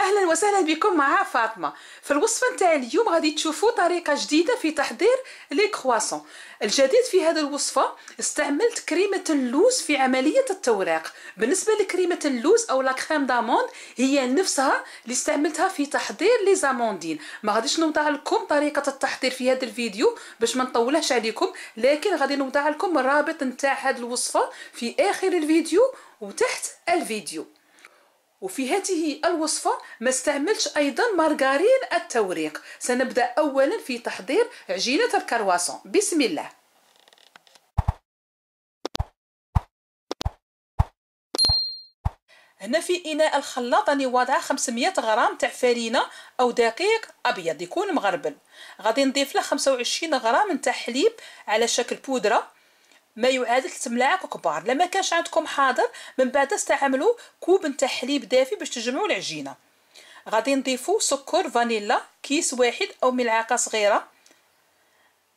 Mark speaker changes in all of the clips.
Speaker 1: اهلا وسهلا بكم مع فاطمه في الوصفه نتاع اليوم غادي تشوفوا طريقه جديده في تحضير لي كرواسون الجديد في هذه الوصفه استعملت كريمه اللوز في عمليه التوراق بالنسبه لكريمه اللوز او لا كريم داموند هي نفسها اللي استعملتها في تحضير لي زاموندين ما غاديش نوضع لكم طريقه التحضير في هذا الفيديو باش ما نطولهش عليكم لكن غادي نوضع لكم الرابط نتاع هذه الوصفه في اخر الفيديو وتحت الفيديو وفي هذه الوصفة ما استعملش أيضا مارغارين التوريق سنبدأ أولا في تحضير عجينة الكرواسون بسم الله هنا في اناء الخلاط راني واضعه 500 غرام تاع فرينه او دقيق ابيض يكون مغربل غادي نضيف له 25 غرام تاع حليب على شكل بودره ما يعادل 3 ملاعق كبار لما كانش عندكم حاضر من بعد استعملوا كوب نتاع حليب دافي باش تجمعوا العجينه غادي نضيفوا سكر فانيلا كيس واحد او ملعقه صغيره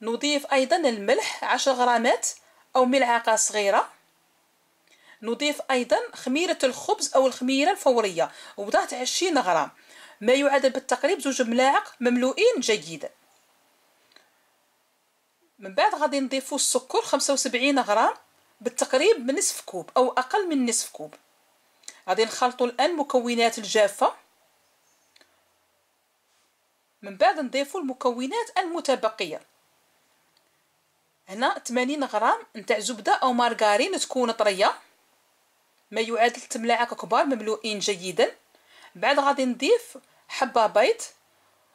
Speaker 1: نضيف ايضا الملح 10 غرامات او ملعقه صغيره نضيف ايضا خميره الخبز او الخميره الفوريه وضعت 20 غرام ما يعادل بالتقريب زوج ملاعق مملوئين جيدا من بعد غادي نضيفو السكر 75 غرام بالتقريب من نصف كوب او اقل من نصف كوب غادي نخلطو الان مكونات الجافه من بعد نضيفو المكونات المتبقيه هنا 80 غرام نتاع زبده او مارغارين تكون طريه ما يعادل 8 كبار مملوئين جيدا بعد غادي نضيف حبه بيض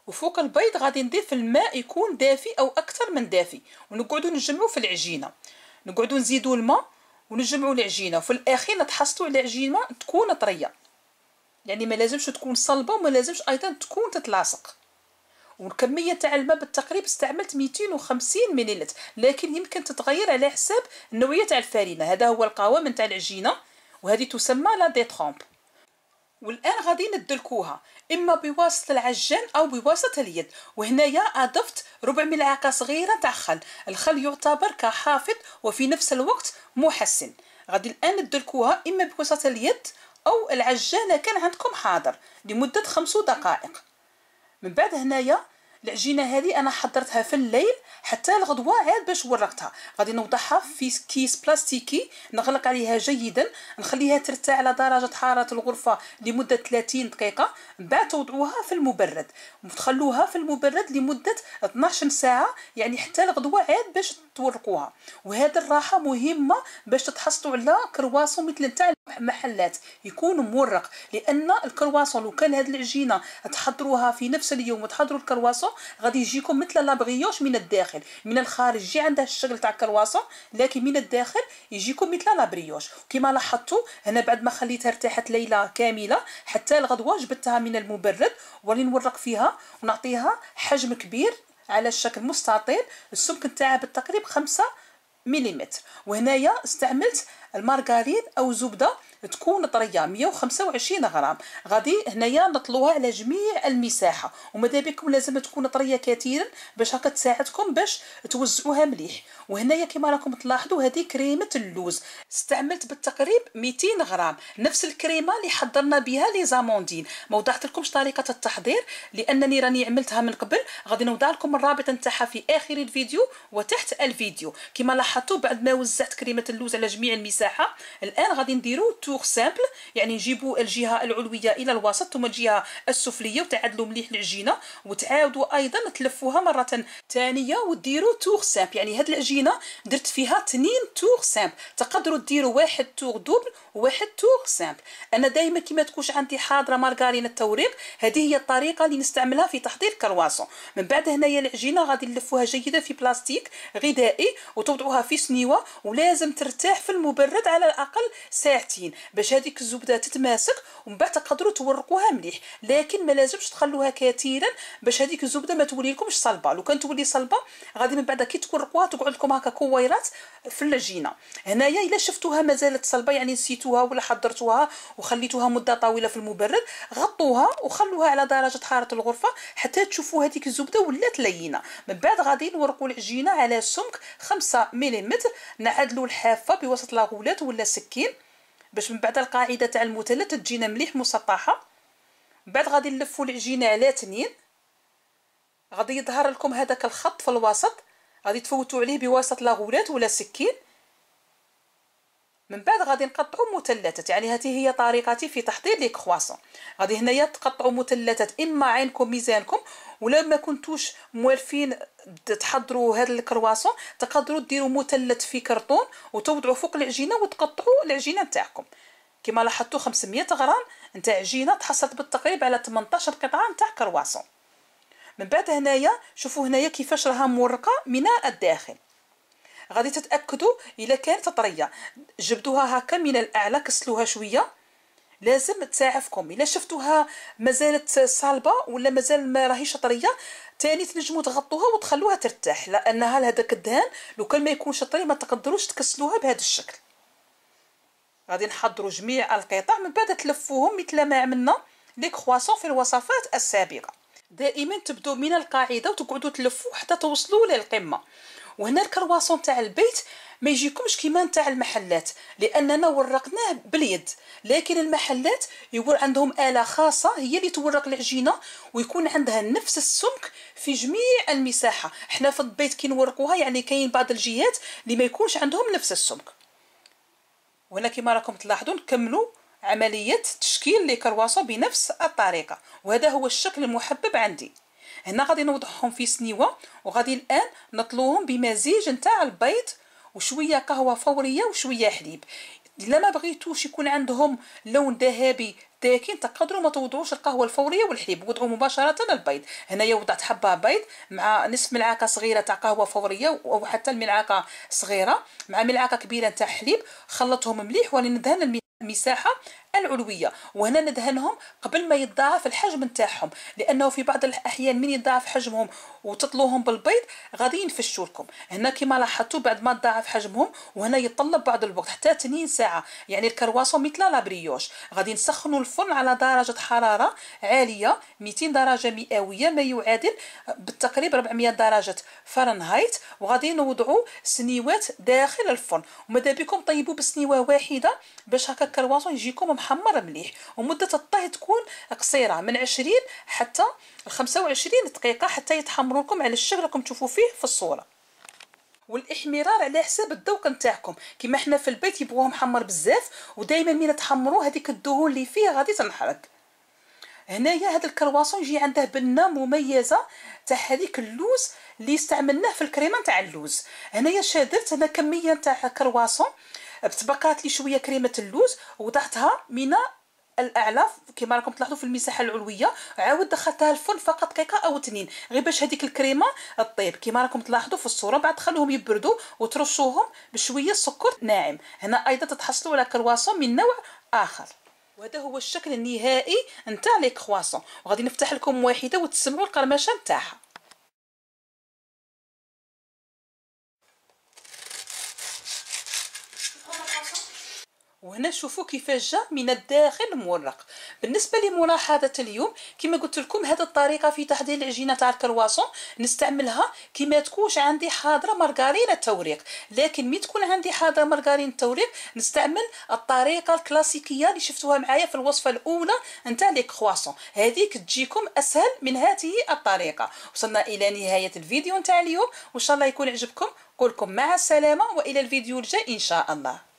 Speaker 1: وفوق البيض غادي نضيف الماء يكون دافي او اكثر من دافي ونقعدوا نجمعوا في العجينه نقعدوا نزيدوا الماء ونجمعوا العجينه وفي الاخير نتحصلوا على عجينه تكون طريه يعني ما لازمش تكون صلبه وما لازمش ايضا تكون تتلاصق والكميه تاع الماء بالتقريب استعملت 250 مليلتر لكن يمكن تتغير على حساب النوعيه تاع الفارينه هذا هو القوام تاع العجينه وهذه تسمى لا ديترومب والان غادي ندلكوها اما بواسطه العجان او بواسطه اليد وهنايا اضفت ربع ملعقه صغيره تاع خل الخل يعتبر كحافظ وفي نفس الوقت محسن غادي الان ندلكوها اما بواسطه اليد او العجانه كان عندكم حاضر لمده خمس دقائق من بعد هنايا العجينه هذه انا حضرتها في الليل حتى الغدوه عاد باش ورقتها غادي نوضعها في كيس بلاستيكي نغلق عليها جيدا نخليها ترتاح على درجه حراره الغرفه لمده 30 دقيقه من بعد توضعوها في المبرد وتخلوها في المبرد لمده 12 ساعه يعني حتى الغدوه عاد باش تورقوها وهذه الراحه مهمه باش تحصلوا على كرواسون مثل تاع محلات يكون مورق لان الكرواسون لو كان هاد العجينه تحضروها في نفس اليوم وتحضروا الكرواسون غادي يجيكم مثل لابغيوش من الداخل من الخارج يجي عندها الشكل تاع الكرواسون لكن من الداخل يجيكم مثل لابريوش كما لاحظتوا هنا بعد ما خليتها ارتاحت ليله كامله حتى الغدوه جبتها من المبرد وراني نورق فيها ونعطيها حجم كبير على شكل مستطيل السمك تاعها بالتقريب 5 ملم وهنايا استعملت المارغرين او زبده تكون طريه 125 غرام غادي هنايا نطلوها على جميع المساحه وماذا بكم لازم تكون طريه كثيرا باش هكا تساعدكم باش توزعوها مليح وهنايا كما راكم تلاحظوا هذه كريمه اللوز استعملت بالتقريب 200 غرام نفس الكريمه اللي حضرنا بها لي زاموندين ما وضحت لكمش طريقه التحضير لانني راني عملتها من قبل غادي نوضع لكم الرابط نتاعها في اخر الفيديو وتحت الفيديو كما لاحظتوا بعد ما وزعت كريمه اللوز على جميع المساحه المساحه الان غادي نديرو تور سامبل يعني نجيبو الجهه العلويه الى الوسط ثم الجهه السفليه وتعادلو مليح العجينه وتعاودوا ايضا تلفوها مره ثانيه وديروا تور سامبل يعني هاد العجينه درت فيها تنين تور سامبل تقدروا ديروا واحد تور دوبل وواحد تور سامبل انا دائما كيما تكونش عندي حاضره مارغارين التوريق هذه هي الطريقه اللي نستعملها في تحضير كرواسون من بعد هنايا العجينه غادي نلفوها جيدا في بلاستيك غذائي وتوضعوها في سنيوه ولازم ترتاح في المبرد تبرد على الاقل ساعتين باش هذيك الزبده تتماسك ومن بعد تقدروا تورقوها مليح لكن ما لازمش تخلوها كثيرا باش هذيك الزبده ما تولي لكمش صلبه لو كانت تولي صلبه غادي من بعد كي تورقوها تقعد لكم هكا كويرات في العجينه هنايا الا شفتوها مازالت صلبه يعني نسيتوها ولا حضرتوها وخليتوها مده طويله في المبرد غطوها وخلوها على درجه حراره الغرفه حتى تشوفوا هذيك الزبده ولات لينه من بعد غادي نورقوا العجينه على سمك 5 ملم نعدلوا الحافه بوسط لاغو المثلث ولا سكين باش من بعد القاعده تاع المثلث تجينا مليح مسطحه من بعد غادي نلفوا العجينه على تنين غادي يظهر لكم هذاك الخط في الوسط غادي تفوتوا عليه بواسطه لاغولات ولا سكين من بعد غادي نقطعوا مثلثات يعني هذه هي طريقتي في تحضير لي كرواسون غادي هنايا تقطعوا مثلثات اما عينكم ميزانكم ولا ما كنتوش موالفين تحضروا هذا الكرواسون تقدروا ديروا مثلث في كرتون وتوضعوا فوق العجينه وتقطعوا العجينه نتاعكم كما لاحظتوا 500 غرام نتاع عجينه تحصلت بالتقريب على 18 قطعه نتاع كرواسون من بعد هنايا شوفوا هنايا كيفاش راها مورقه من الداخل غادي تتاكدوا الا كانت طريه جبدوها هكا من الاعلى كسلوها شويه لازم تساعفكم الا شفتوها مازالت صلبه ولا مازال ما راهيش طريه تاني تنجموا تغطوها وتخلوها ترتاح لانها لهذاك الدهان لو كان ما يكونش طري ما تقدروش تكسلوها بهذا الشكل غادي نحضروا جميع القطع من بعد تلفوهم مثل ما عملنا لي كرواسون في الوصفات السابقه دائما تبدو من القاعده وتقعدوا تلفوا حتى توصلوا للقمه وهنا الكرواسون تاع البيت ما يجيكمش كيما تاع المحلات لاننا ورقناه باليد لكن المحلات يقول عندهم اله خاصه هي اللي تورق العجينه ويكون عندها نفس السمك في جميع المساحه حنا في البيت كي نورقوها يعني كاين بعض الجهات اللي ما يكونش عندهم نفس السمك وهنا كما راكم تلاحظون كملوا عمليه تشكيل لي كرواسون بنفس الطريقه وهذا هو الشكل المحبب عندي هنا غادي نوضحهم في سنيوه وغادي الان نطلوهم بمزيج نتاع البيض وشويه قهوه فوريه وشويه حليب الا ما بغيتوش يكون عندهم لون ذهبي داكن تقدروا ما توضعوش القهوه الفوريه والحليب وضعوا مباشره البيض هنايا وضعت حبه بيض مع نصف ملعقه صغيره تاع قهوه فوريه او حتى الملعقه صغيره مع ملعقه كبيره تاع حليب خلطهم مليح وندهن الملح المساحه العلويه وهنا ندهنهم قبل ما يتضاعف الحجم نتاعهم لانه في بعض الاحيان من يتضاعف حجمهم وتطلوهم بالبيض غادي ينفشوا لكم هنا كما لاحظتوا بعد ما تضاعف حجمهم وهنا يتطلب بعض الوقت حتى 2 ساعه يعني الكرواسون مثل لابريوش غادي نسخنوا الفرن على درجه حراره عاليه 200 درجه مئويه ما يعادل بالتقريب 400 درجه فرنهايت وغادي نوضعوا سنيوات داخل الفرن وماذا بكم طيبوا بسنيوه واحده باش هكا الكرواسون يجيكم محمر مليح ومده الطهي تكون قصيره من 20 حتى 25 دقيقه حتى يتحمروا لكم على الشكل راكم تشوفوا فيه في الصوره والاحمرار على حساب الذوق نتاعكم كما حنا في البيت يبغوه محمر بزاف ودائما من تحمروا هذيك الدهون اللي فيه غادي تنحرق هنايا هذا الكرواسون يجي عنده بنه مميزه تاع هذيك اللوز اللي استعملناه في الكريمه نتاع اللوز هنايا شادرت هنا كميه تاع كرواسون تبقات لي شويه كريمه اللوز وضعتها من الاعلى كما راكم تلاحظوا في المساحه العلويه عاود دخلتها الفرن فقط دقيقه او اثنين غير باش هذيك الكريمه طيب كما راكم تلاحظوا في الصوره بعد خلوهم يبردوا وترشوهم بشويه سكر ناعم هنا ايضا تتحصلوا على كرواسون من نوع اخر وهذا هو الشكل النهائي نتاع لي كرواسون وغادي نفتح لكم واحده وتسمعوا القرمشه نتاعها وهنا شوفوا كيفاش جا من الداخل مورق بالنسبه لملاحظه اليوم كما قلت لكم هذه الطريقه في تحضير العجينه تاع الكرواسون نستعملها كما تكونش عندي حاضره مارغرين التوريق لكن مي تكون عندي حاضره مارغرين التوريق نستعمل الطريقه الكلاسيكيه اللي شفتوها معايا في الوصفه الاولى نتاع لي كرواسون هذيك تجيكم اسهل من هذه الطريقه وصلنا الى نهايه الفيديو نتاع اليوم وان شاء الله يكون عجبكم قولكم مع السلامه والى الفيديو الجاي ان شاء الله